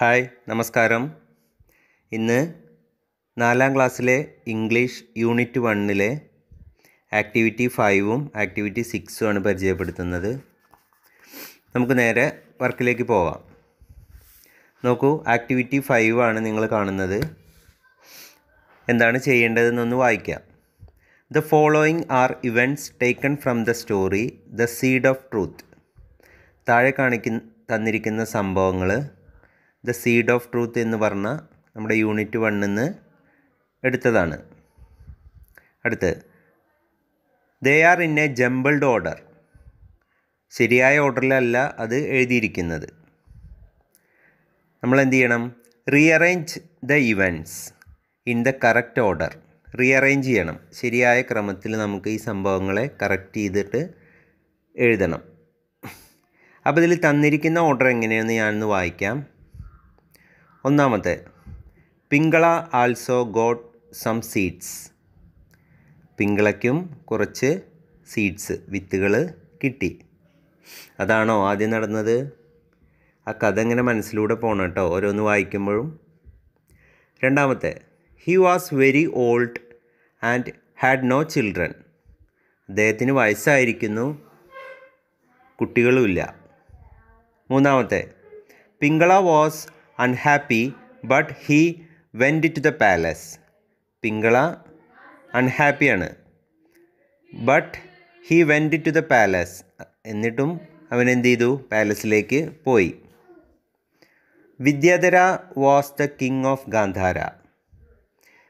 hi നമസ്കാരം ഇന്ന് നാലാം ക്ലാസ്സിലെ ഇംഗ്ലീഷ് യൂണിറ്റ് വണ്ണിലെ ആക്ടിവിറ്റി ഫൈവും ആക്ടിവിറ്റി സിക്സും ആണ് പരിചയപ്പെടുത്തുന്നത് നമുക്ക് നേരെ വർക്കിലേക്ക് പോവാം നോക്കൂ ആക്ടിവിറ്റി ഫൈവ് ആണ് നിങ്ങൾ കാണുന്നത് എന്താണ് ചെയ്യേണ്ടതെന്നൊന്ന് വായിക്കാം the following are events taken from the story the seed of truth താഴെ കാണിക്കുന്ന തന്നിരിക്കുന്ന സംഭവങ്ങൾ ദ സീഡ് ഓഫ് ട്രൂത്ത് എന്ന് പറഞ്ഞ നമ്മുടെ യൂണിറ്റ് വണ്ണിൽ നിന്ന് എടുത്തതാണ് അടുത്ത് they are in a jumbled order ശരിയായ ഓർഡറിലല്ല അത് എഴുതിയിരിക്കുന്നത് നമ്മൾ എന്ത് ചെയ്യണം rearrange the events in the correct order rearrange ചെയ്യണം ശരിയായ ക്രമത്തിൽ നമുക്ക് ഈ സംഭവങ്ങളെ കറക്റ്റ് ചെയ്തിട്ട് എഴുതണം അപ്പോൾ ഇതിൽ തന്നിരിക്കുന്ന ഓർഡർ എങ്ങനെയാണെന്ന് ഞാനൊന്ന് വായിക്കാം ഒന്നാമത്തെ Pingala also got some seeds പിങ്കളയ്ക്കും കുറച്ച് സീഡ്സ് വിത്തുകൾ കിട്ടി അതാണോ ആദ്യം നടന്നത് ആ കഥ ഇങ്ങനെ മനസ്സിലൂടെ പോകണം കേട്ടോ ഓരോന്ന് വായിക്കുമ്പോഴും രണ്ടാമത്തെ he was very old and had no children അദ്ദേഹത്തിന് വയസ്സായിരിക്കുന്നു കുട്ടികളുമില്ല മൂന്നാമത്തെ Pingala was unhappy but he went to the palace Pingala അൺഹാപ്പിയാണ് but he went to the palace എന്നിട്ടും അവൻ എന്ത് ചെയ്തു പാലസിലേക്ക് പോയി Vidyadhara was the king of Gandhara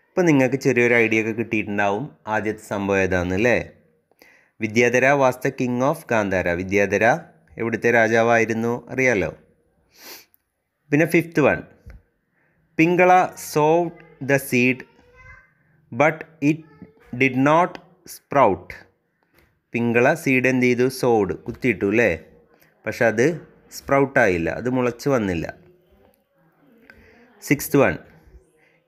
ഇപ്പം നിങ്ങൾക്ക് ചെറിയൊരു ഐഡിയ ഒക്കെ കിട്ടിയിട്ടുണ്ടാവും ആദ്യത്തെ സംഭവം ഏതാണെന്ന് അല്ലേ Vidyadhara was the king of Gandhara Vidyadhara എവിടുത്തെ രാജാവായിരുന്നു അറിയാലോ പിന്നെ fifth one Pingala sowed the seed but it did not sprout Pingala seed എന്ത് ചെയ്തു സോഡ് കുത്തിയിട്ടു അല്ലേ പക്ഷെ അത് സ്പ്രൗട്ടായില്ല അത് മുളച്ച് വന്നില്ല sixth one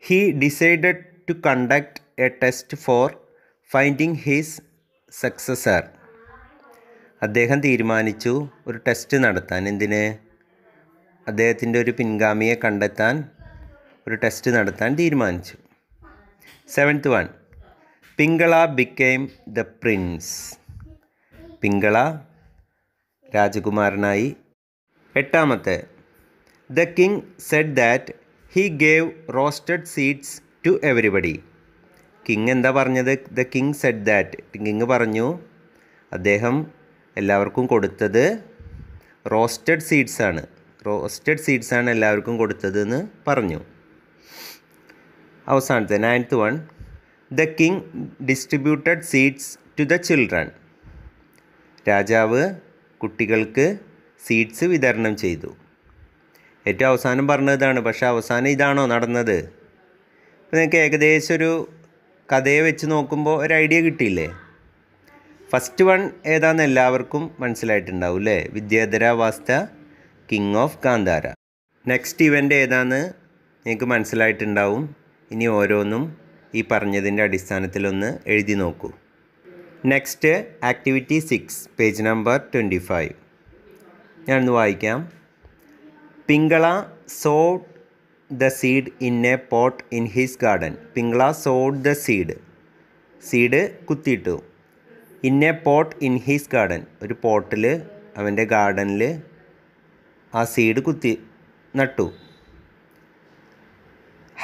he decided to conduct a test for finding his successor അദ്ദേഹം തീരുമാനിച്ചു ഒരു ടെസ്റ്റ് നടത്താൻ എന്തിന് അദ്ദേഹത്തിൻ്റെ ഒരു പിൻഗാമിയെ കണ്ടെത്താൻ ഒരു ടെസ്റ്റ് നടത്താൻ തീരുമാനിച്ചു seventh one Pingala became the prince Pingala രാജകുമാരനായി എട്ടാമത്തെ the king said that he gave roasted seeds to everybody king എന്താ പറഞ്ഞത് the king said that king പറഞ്ഞു അദ്ദേഹം എല്ലാവർക്കും കൊടുത്തത് റോസ്റ്റഡ് സീഡ്സ് ആണ് റോസ്റ്റഡ് സീഡ്സാണ് എല്ലാവർക്കും കൊടുത്തതെന്ന് പറഞ്ഞു അവസാനത്തെ ninth one the king distributed seeds to the children രാജാവ് കുട്ടികൾക്ക് സീഡ്സ് വിതരണം ചെയ്തു ഏറ്റവും അവസാനം പറഞ്ഞതാണ് പക്ഷേ അവസാനം ഇതാണോ നടന്നത് നിങ്ങൾക്ക് ഏകദേശം ഒരു കഥയെ വെച്ച് നോക്കുമ്പോൾ ഒരു ഐഡിയ കിട്ടിയില്ലേ ഫസ്റ്റ് വൺ ഏതാണെന്ന് എല്ലാവർക്കും മനസ്സിലായിട്ടുണ്ടാവും അല്ലേ വിദ്യാധരാവസ്ഥ king of Gandhara next event ഏതാന്ന് നിങ്ങൾക്ക് മനസ്സിലായിട്ടുണ്ടാവും ഇനി ഓരോന്നും ഈ പറഞ്ഞതിൻ്റെ അടിസ്ഥാനത്തിലൊന്ന് എഴുതി നോക്കൂ next activity six page number twenty five ഞാനൊന്ന് വായിക്കാം Pingala sowed the seed in a pot in his garden Pingala sowed the seed seed കുത്തിയിട്ടു in a pot in his garden ഒരു പോട്ടിൽ അവൻ്റെ ഗാർഡനിൽ ആ സീഡ് കുത്തി നട്ടു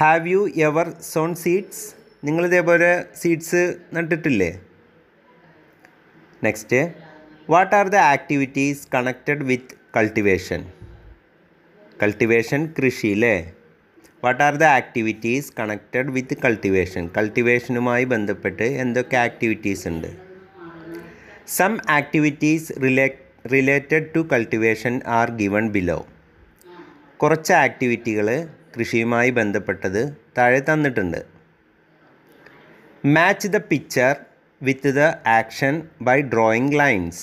have you ever sown seeds നിങ്ങൾ ഇതേപോലെ സീഡ്സ് നട്ടിട്ടില്ലേ next what are the activities connected with cultivation cultivation കൃഷി അല്ലേ what are the activities connected with cultivation കൾട്ടിവേഷനുമായി ബന്ധപ്പെട്ട് എന്തൊക്കെ ആക്ടിവിറ്റീസ് ഉണ്ട് some activities relate related to cultivation are given below കുറച്ച് ആക്ടിവിറ്റികൾ കൃഷിയുമായി ബന്ധപ്പെട്ടത് താഴെ തന്നിട്ടുണ്ട് match the picture with the action by drawing lines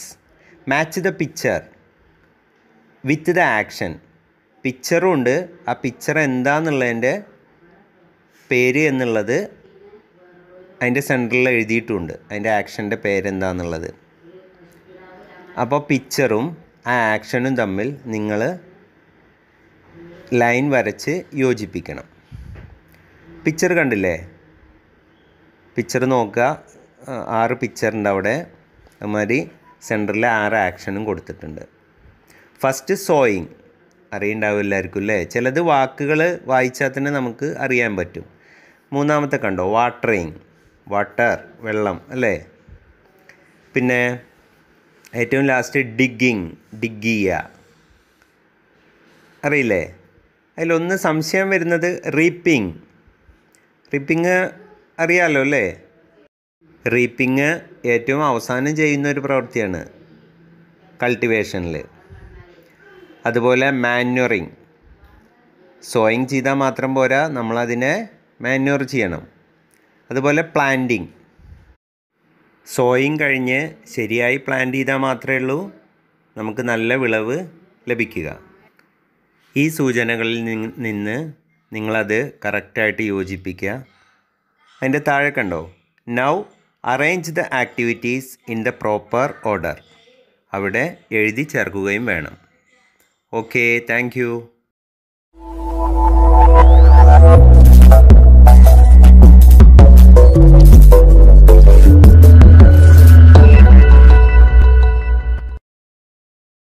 match the picture with the action പിക്ചറും ഉണ്ട് ആ പിക്ചർ എന്താണെന്നുള്ളതിൻ്റെ പേര് എന്നുള്ളത് അതിൻ്റെ സെൻറ്ററിൽ എഴുതിയിട്ടുമുണ്ട് അതിൻ്റെ ആക്ഷൻ്റെ പേരെന്താണെന്നുള്ളത് അപ്പോൾ പിക്ചറും ആ ആക്ഷനും തമ്മിൽ നിങ്ങൾ ലൈൻ വരച്ച് യോജിപ്പിക്കണം പിക്ചർ കണ്ടില്ലേ പിക്ചർ നോക്കുക ആറ് പിക്ചറുണ്ട് അവിടെ അതുമാതിരി സെൻറ്ററിൽ ആറ് ആക്ഷനും കൊടുത്തിട്ടുണ്ട് ഫസ്റ്റ് സോയിങ് അറിയുണ്ടാവും എല്ലാവർക്കും അല്ലേ ചിലത് വാക്കുകൾ വായിച്ചാൽ തന്നെ നമുക്ക് അറിയാൻ പറ്റും മൂന്നാമത്തെ കണ്ടോ വാട്ടറിങ് വാട്ടർ വെള്ളം അല്ലേ പിന്നെ ഏറ്റവും ലാസ്റ്റ് ഡിഗ്ഗിങ് ഡിഗ്ഗിയ അറിയില്ലേ അതിലൊന്ന് സംശയം വരുന്നത് റീപ്പിങ് റീപ്പിങ് അറിയാലോ അല്ലേ റീപ്പിങ് ഏറ്റവും അവസാനം ചെയ്യുന്ന ഒരു പ്രവൃത്തിയാണ് കൾട്ടിവേഷനിൽ അതുപോലെ മാന്വറിങ് സോയിങ് ചെയ്താൽ മാത്രം പോരാ നമ്മളതിനെ മാന്വർ ചെയ്യണം അതുപോലെ പ്ലാന്റിങ് സോയിങ് കഴിഞ്ഞ് ശരിയായി പ്ലാന്റ് ചെയ്താൽ മാത്രമേ ഉള്ളൂ നമുക്ക് നല്ല വിളവ് ലഭിക്കുക ഈ സൂചനകളിൽ നിന്ന് നിങ്ങളത് കറക്റ്റായിട്ട് യോജിപ്പിക്കുക അതിൻ്റെ താഴെ കണ്ടോ now arrange the activities in the proper order അവിടെ എഴുതി ചേർക്കുകയും വേണം ഓക്കേ താങ്ക്